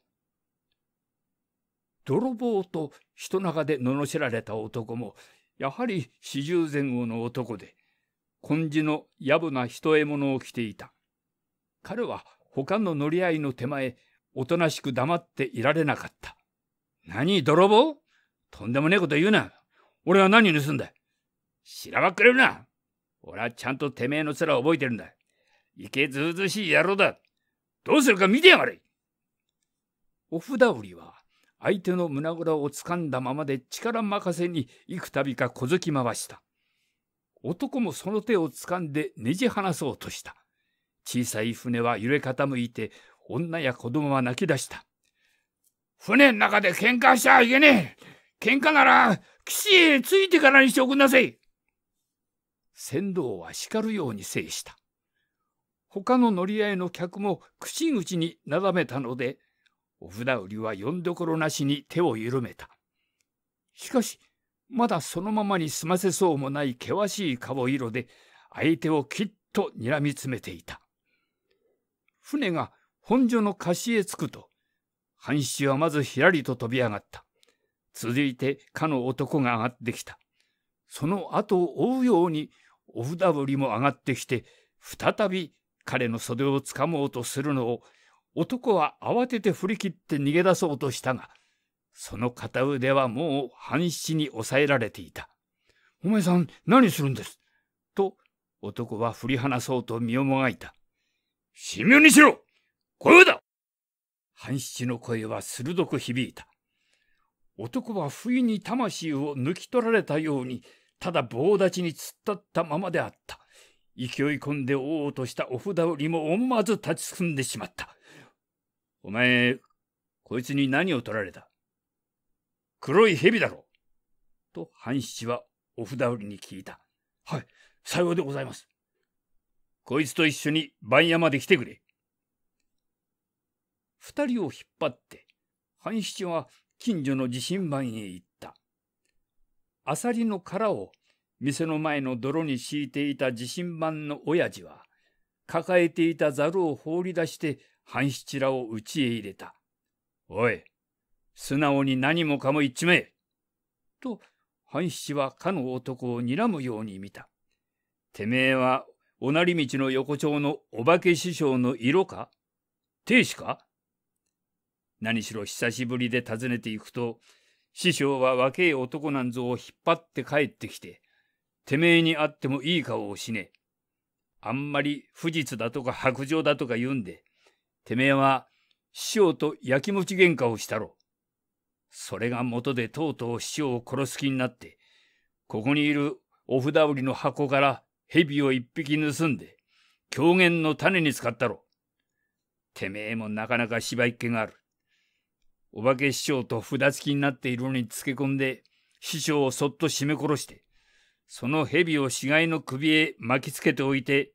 泥棒と人中で罵られた男も、やはり四十前後の男で、根治のやぶな人獲物を着ていた。彼は他の乗り合いの手前、おとなしく黙っていられなかった。何、泥棒とんでもねえこと言うな。俺は何盗んだ知らばっくれるな。俺はちゃんとてめえの面を覚えてるんだ。いけずうずしい野郎だ。どうするか見てやがれ。お札売りは相手の胸ぐらを掴んだままで力任せに幾度か小突き回した。男もその手を掴んでねじ離そうとした。小さい船は揺れ傾いて、女や子供は泣き出した。船の中で喧嘩しちゃいけねえ喧嘩なら、岸へ着いてからにしておくんなせい船頭は叱るように制した。他の乗り合いの客も口々になだめたので、お船売りは呼んどころなしに手を緩めた。しかし、まだそのままに済ませそうもない険しい顔色で、相手をきっと睨みつめていた。船が本所の貸しへ着くと、半紙はまずひらりと飛び上がった。続いてかの男が上がってきた。その後を追うように、お札売りも上がってきて、再び彼の袖をつかもうとするのを男は慌てて振り切って逃げ出そうとしたが、その片腕はもう半死に抑えられていた。お前さん、何するんですと、男は振り離そうと身をもがいた。神妙にしろ声だ半七の声は鋭く響いた。男は不意に魂を抜き取られたように、ただ棒立ちに突っ立ったままであった。勢い込んで追おうとしたお札よりも思わず立ちすくんでしまった。お前、こいつに何を取られた黒い蛇だろと半七はお札売りに聞いた。はい、さようでございます。こいつと一緒に番屋まで来てくれ。二人を引っ張って、半七は近所の地震番へ行った。アサリの殻を店の前の泥に敷いていた地震番の親父は、抱えていたざるを放り出して半七らを家へ入れた。おい、素直に何もかも言っちめえと、半七はかの男を睨むように見た。てめえは、おなり道の横丁のお化け師匠の色か亭主か何しろ久しぶりで訪ねていくと、師匠は若え男なんぞを引っ張って帰ってきて、てめえに会ってもいい顔をしねえ。あんまり不実だとか白状だとか言うんで、てめえは師匠とやきもち喧嘩をしたろ。それが元でとうとう師匠を殺す気になって、ここにいるお札売りの箱から蛇を一匹盗んで、狂言の種に使ったろ。てめえもなかなか芝居っ気がある。お化け師匠と札付きになっているのにつけ込んで、師匠をそっと絞め殺して、その蛇を死骸の首へ巻きつけておいて、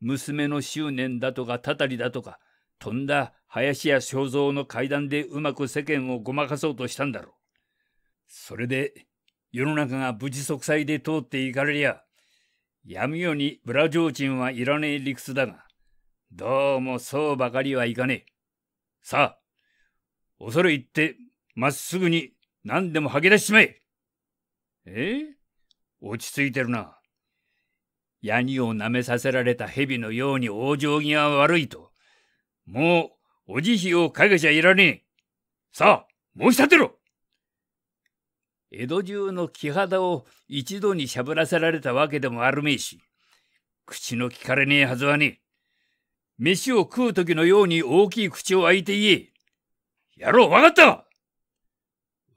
娘の執念だとかたたりだとか、とんだ林家正蔵の階段でうまく世間をごまかそうとしたんだろう。それで、世の中が無事息災で通っていかれりゃ、闇夜にブラ提灯はいらねえ理屈だが、どうもそうばかりはいかねえ。さあ、恐れ入って、まっすぐに何でも吐き出しちまええ落ち着いてるな。ヤニを舐めさせられた蛇のように往生際は悪いと。もう、お慈悲をかけちゃいらねえ。さあ、申し立てろ江戸中の木肌を一度にしゃぶらせられたわけでもあるめえし、口の利かれねえはずはねえ。飯を食う時のように大きい口を開いて言え。やろう、わかった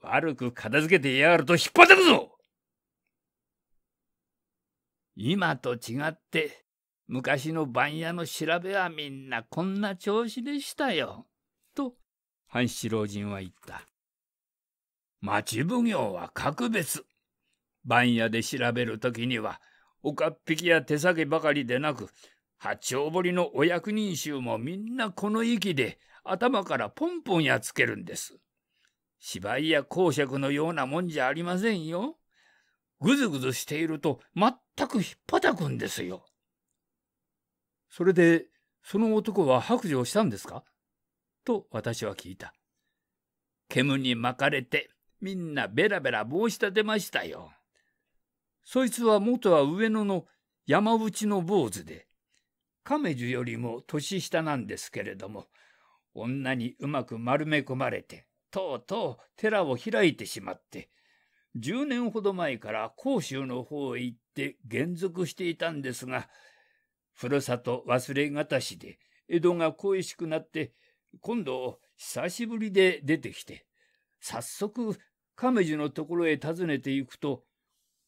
悪く片付けてやがると引っ張ってくぞ今と違って、昔の番屋の調べはみんなこんな調子でしたよ。と、半七老人は言った。町奉行は格別。番屋で調べる時には、岡っ引きや手げばかりでなく、八丁堀のお役人衆もみんなこの域で頭からポンポンやっつけるんです。芝居や公爵のようなもんじゃありませんよ。ぐずぐずしていると全くひっぱたくんですよ。それで、その男は白状したんですかと私は聞いた。煙に巻かれて、みんなベラベラ申し立てましたよ。そいつは元は上野の山内の坊主で、亀樹よりも年下なんですけれども、女にうまく丸め込まれて、とうとう寺を開いてしまって、10年ほど前から甲州の方へ行って減俗していたんですが、ふるさと忘れがたしで、江戸が恋しくなって、今度、久しぶりで出てきて、早速、亀樹のところへ訪ねて行くと、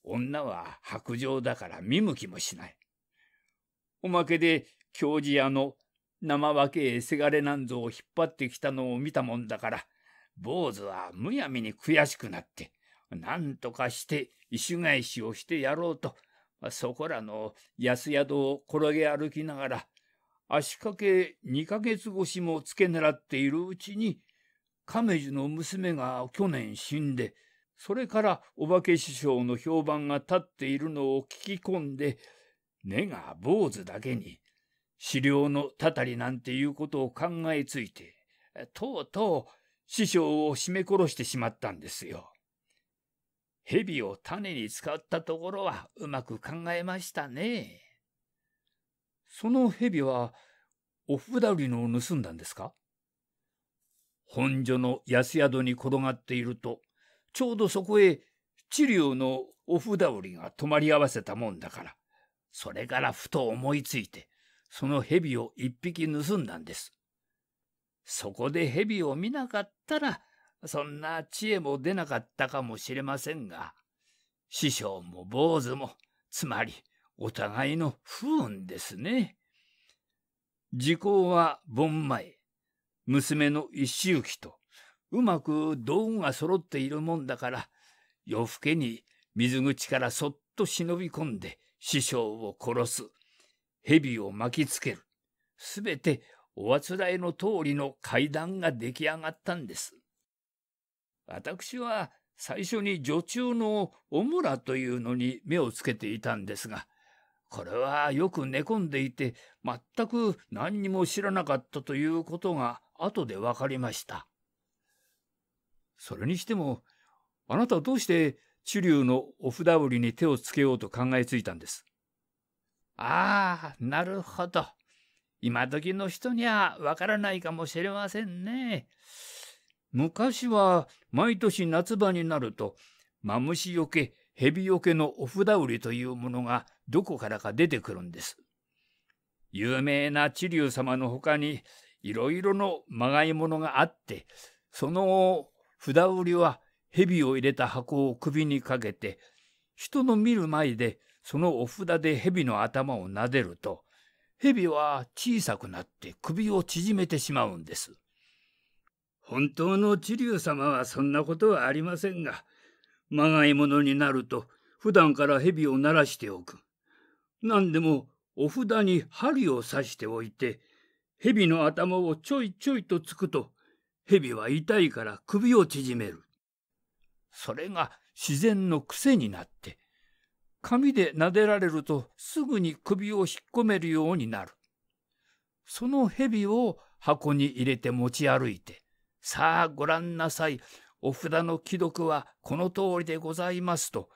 女は白状だから見向きもしない。おまけで、教授屋の生分けへせがれなんぞを引っ張ってきたのを見たもんだから、坊主はむやみに悔しくなって、なんとかして石返しをしてやろうとそこらの安宿を転げ歩きながら、足掛け2ヶ月越しも付け狙っているうちに、亀樹の娘が去年死んで、それからお化け師匠の評判が立っているのを聞き込んで、根が坊主だけに、狩猟のたたりなんていうことを考えついて、とうとう師匠を絞め殺してしまったんですよ。蛇を種に使ったところはうまく考えましたね。その蛇は、お札売りのを盗んだんですか本所の安宿に転がっていると、ちょうどそこへ治療のお札売りが泊まり合わせたもんだから、それからふと思いついて、その蛇を一匹盗んだんです。そこで蛇を見なかったら、そんな知恵も出なかったかもしれませんが、師匠も坊主も、つまりお互いの不運ですね。時効は盆前、娘の一周忌と、うまく道具が揃っているもんだから、夜更けに水口からそっと忍び込んで師匠を殺す、蛇を巻きつける、すべておあつらえの通りの階段が出来上がったんです。私は最初に女中のオムラというのに目をつけていたんですが、これはよく寝込んでいて、全く何にも知らなかったということが後でわかりました。それにしても、あなたはどうして知流のお札売りに手をつけようと考えついたんですああ、なるほど。今時の人にはわからないかもしれませんね。昔は毎年夏場になると、マムシよけ、ヘビよけのお札売りというものがどこからか出てくるんです。有名な知竜様の他にいろいろのまがいものがあって、その札売りは蛇を入れた箱を首にかけて、人の見る前でそのお札で蛇の頭を撫でると、蛇は小さくなって首を縮めてしまうんです。本当の知竜様はそんなことはありませんが、まがいものになると普段から蛇を鳴らしておく。何でもお札に針を刺しておいて、蛇の頭をちょいちょいとつくと、蛇は痛いから首を縮める。それが自然の癖になって、紙で撫でられるとすぐに首を引っ込めるようになる。その蛇を箱に入れて持ち歩いて、さあご覧なさい。お札の既読はこの通りでございますと、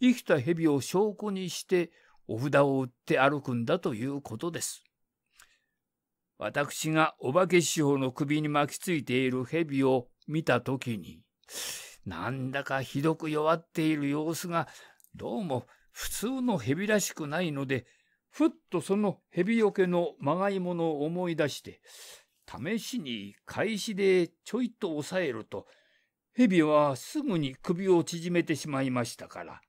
生きた蛇を証拠にしてお札を売って歩くんだということです。私がお化け師匠の首に巻きついている蛇を見たときに、なんだかひどく弱っている様子が、どうも普通の蛇らしくないので、ふっとその蛇よけのまがいものを思い出して、試しに返しでちょいと抑えると、蛇はすぐに首を縮めてしまいましたから、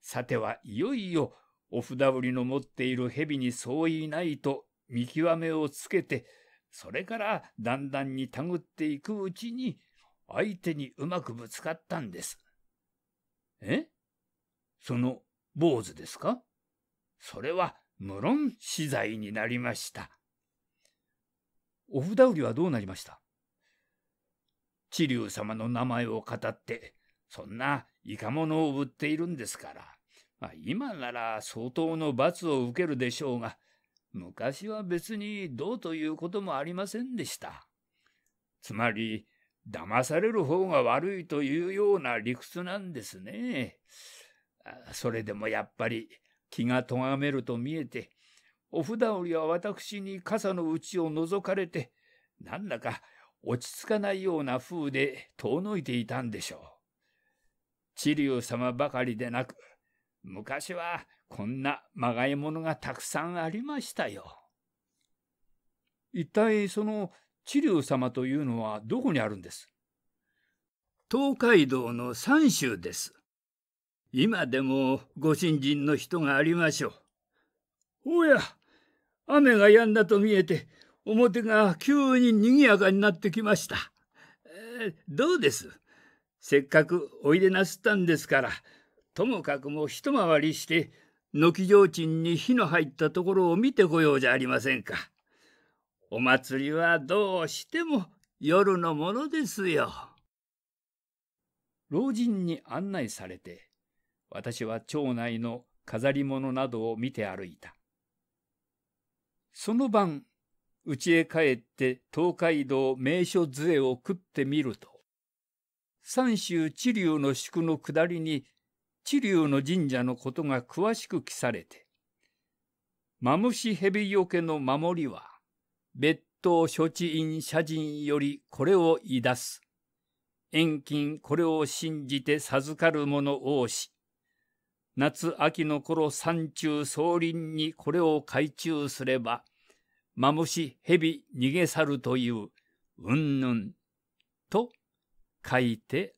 さてはいよいよお札売りの持っている蛇に相違ないと見極めをつけて、それからだんだんに手繰っていくうちに、相手にうまくぶつかったんです。えその坊主ですかそれは無論死罪になりました。お札売りはどうなりました知竜様の名前を語って、そんないかものを売っているんですから、まあ、今なら相当の罰を受けるでしょうが、昔は別にどうということもありませんでした。つまり、騙される方が悪いというような理屈なんですね。それでもやっぱり気がとがめると見えて、お札折りは私に傘の内を覗かれて、なんだか落ち着かないような風で遠のいていたんでしょう。知流様ばかりでなく、昔はこんなまがいものがたくさんありましたよ。一体その知流様というのはどこにあるんです東海道の三州です。今でもご新人の人がありましょう。おや、雨が止んだと見えて、表が急に賑やかになってきました。えー、どうですせっかくおいでなすったんですから、ともかくも一回りして、軒提灯に火の入ったところを見てこようじゃありませんか。お祭りはどうしても夜のものですよ。老人に案内されて、私は町内の飾り物などを見て歩いた。その晩、家へ帰って東海道名所杖を食ってみると、三州知流の宿の下りに知流の神社のことが詳しく記されて、マムシ蛇よけの守りは、別当処置院社人よりこれをいだす。遠近これを信じて授かる者多し。夏秋の頃山中草林にこれを懐中すれば、マムシ、蛇、逃げ去るという、うんぬん、と書いて